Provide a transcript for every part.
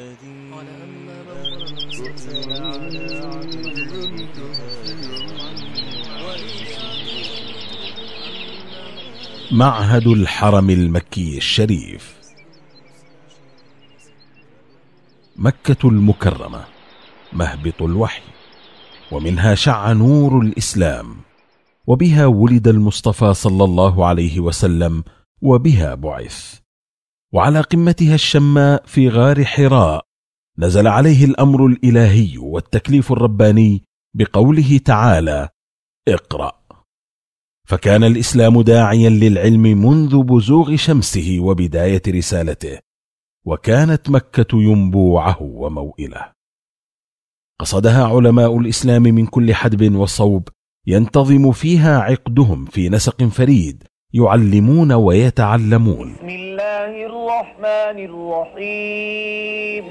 الذي على معهد الحرم المكي الشريف مكة المكرمة مهبط الوحي ومنها شع نور الإسلام وبها ولد المصطفى صلى الله عليه وسلم وبها بعث وعلى قمتها الشماء في غار حراء نزل عليه الأمر الإلهي والتكليف الرباني بقوله تعالى اقرأ فكان الإسلام داعيا للعلم منذ بزوغ شمسه وبداية رسالته وكانت مكة ينبوعه وموئله قصدها علماء الإسلام من كل حدب وصوب ينتظم فيها عقدهم في نسق فريد يعلمون ويتعلمون بسم الله الله الرحمن الرحيم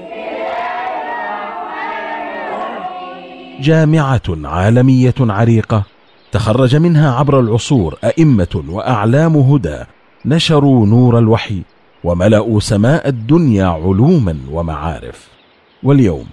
جامعة عالمية عريقة تخرج منها عبر العصور أئمة وأعلام هدى نشروا نور الوحي وملأوا سماء الدنيا علوما ومعارف واليوم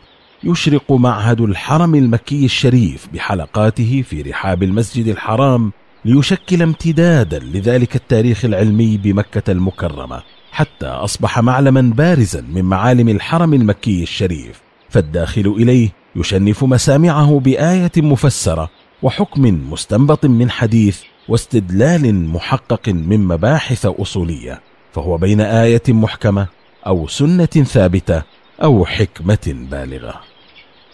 يشرق معهد الحرم المكي الشريف بحلقاته في رحاب المسجد الحرام ليشكل امتدادا لذلك التاريخ العلمي بمكة المكرمة حتى أصبح معلما بارزا من معالم الحرم المكي الشريف فالداخل إليه يشنف مسامعه بآية مفسرة وحكم مستنبط من حديث واستدلال محقق من مباحث أصولية فهو بين آية محكمة أو سنة ثابتة أو حكمة بالغة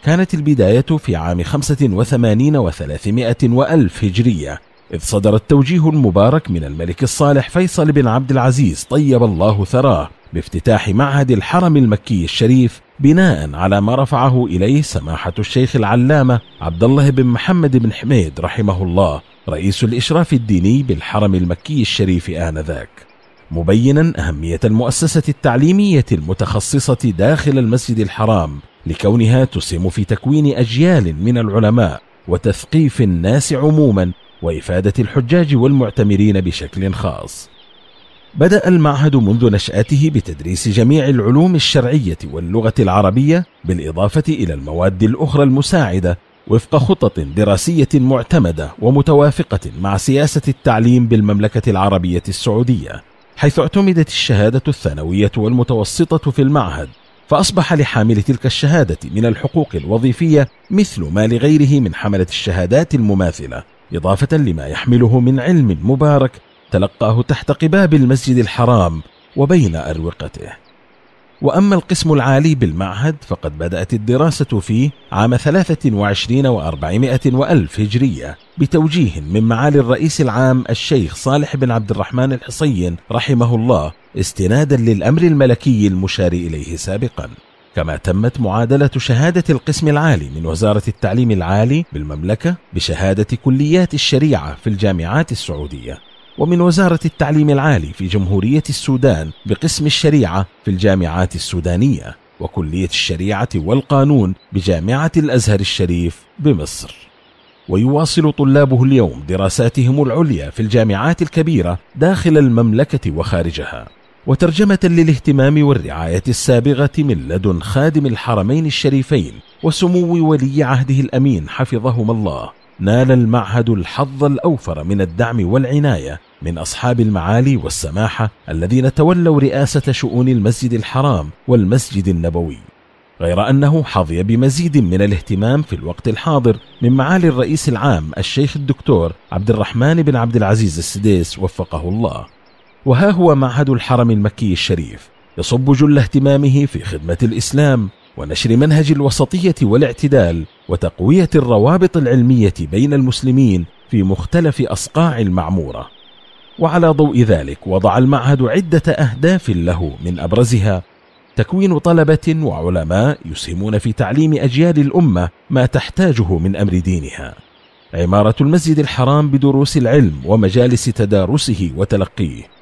كانت البداية في عام 85 و300 وألف هجرية إذ صدر التوجيه المبارك من الملك الصالح فيصل بن عبد العزيز طيب الله ثراه بافتتاح معهد الحرم المكي الشريف بناء على ما رفعه إليه سماحة الشيخ العلامة عبد الله بن محمد بن حميد رحمه الله رئيس الإشراف الديني بالحرم المكي الشريف آنذاك مبينا أهمية المؤسسة التعليمية المتخصصة داخل المسجد الحرام لكونها تسهم في تكوين أجيال من العلماء وتثقيف الناس عموما وإفادة الحجاج والمعتمرين بشكل خاص. بدأ المعهد منذ نشأته بتدريس جميع العلوم الشرعية واللغة العربية بالإضافة إلى المواد الأخرى المساعدة وفق خطط دراسية معتمدة ومتوافقة مع سياسة التعليم بالمملكة العربية السعودية، حيث اعتمدت الشهادة الثانوية والمتوسطة في المعهد، فأصبح لحامل تلك الشهادة من الحقوق الوظيفية مثل ما لغيره من حملة الشهادات المماثلة، إضافة لما يحمله من علم مبارك تلقاه تحت قباب المسجد الحرام وبين أروقته وأما القسم العالي بالمعهد فقد بدأت الدراسة فيه عام 23 و400 وألف هجرية بتوجيه من معالي الرئيس العام الشيخ صالح بن عبد الرحمن الحصين رحمه الله استنادا للأمر الملكي المشار إليه سابقاً كما تمت معادلة شهادة القسم العالي من وزارة التعليم العالي بالمملكة بشهادة كليات الشريعة في الجامعات السعودية ومن وزارة التعليم العالي في جمهورية السودان بقسم الشريعة في الجامعات السودانية وكلية الشريعة والقانون بجامعة الأزهر الشريف بمصر ويواصل طلابه اليوم دراساتهم العليا في الجامعات الكبيرة داخل المملكة وخارجها وترجمة للاهتمام والرعاية السابغة من لدن خادم الحرمين الشريفين وسمو ولي عهده الأمين حفظهما الله نال المعهد الحظ الأوفر من الدعم والعناية من أصحاب المعالي والسماحة الذين تولوا رئاسة شؤون المسجد الحرام والمسجد النبوي غير أنه حظي بمزيد من الاهتمام في الوقت الحاضر من معالي الرئيس العام الشيخ الدكتور عبد الرحمن بن عبد العزيز السديس وفقه الله وها هو معهد الحرم المكي الشريف يصب جل اهتمامه في خدمة الإسلام ونشر منهج الوسطية والاعتدال وتقوية الروابط العلمية بين المسلمين في مختلف أصقاع المعمورة وعلى ضوء ذلك وضع المعهد عدة أهداف له من أبرزها تكوين طلبة وعلماء يسهمون في تعليم أجيال الأمة ما تحتاجه من أمر دينها عمارة المسجد الحرام بدروس العلم ومجالس تدارسه وتلقيه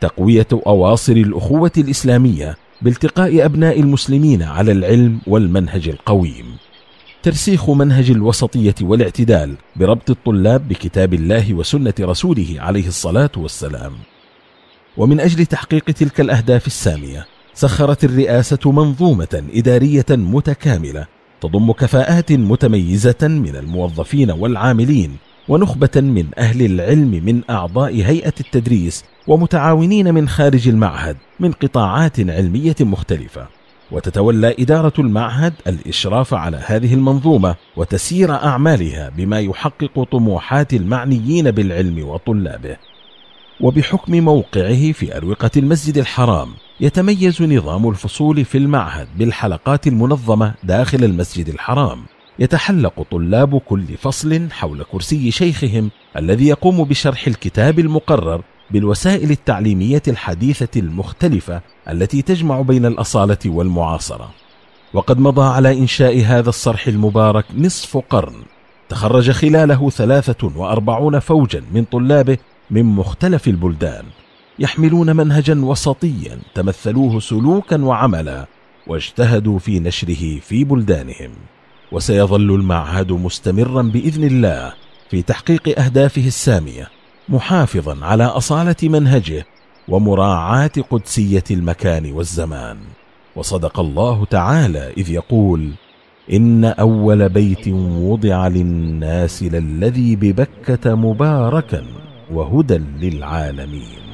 تقوية أواصر الأخوة الإسلامية بالتقاء أبناء المسلمين على العلم والمنهج القويم ترسيخ منهج الوسطية والاعتدال بربط الطلاب بكتاب الله وسنة رسوله عليه الصلاة والسلام ومن أجل تحقيق تلك الأهداف السامية سخرت الرئاسة منظومة إدارية متكاملة تضم كفاءات متميزة من الموظفين والعاملين ونخبة من أهل العلم من أعضاء هيئة التدريس ومتعاونين من خارج المعهد من قطاعات علمية مختلفة وتتولى إدارة المعهد الإشراف على هذه المنظومة وتسيير أعمالها بما يحقق طموحات المعنيين بالعلم وطلابه وبحكم موقعه في أروقة المسجد الحرام يتميز نظام الفصول في المعهد بالحلقات المنظمة داخل المسجد الحرام يتحلق طلاب كل فصل حول كرسي شيخهم الذي يقوم بشرح الكتاب المقرر بالوسائل التعليمية الحديثة المختلفة التي تجمع بين الأصالة والمعاصرة. وقد مضى على إنشاء هذا الصرح المبارك نصف قرن، تخرج خلاله ثلاثه واربعون فوجا من طلابه من مختلف البلدان، يحملون منهجا وسطيا تمثلوه سلوكا وعملا، واجتهدوا في نشره في بلدانهم. وسيظل المعهد مستمرا باذن الله في تحقيق اهدافه الساميه محافظا على اصاله منهجه ومراعاه قدسيه المكان والزمان وصدق الله تعالى اذ يقول ان اول بيت وضع للناس للذي ببكه مباركا وهدى للعالمين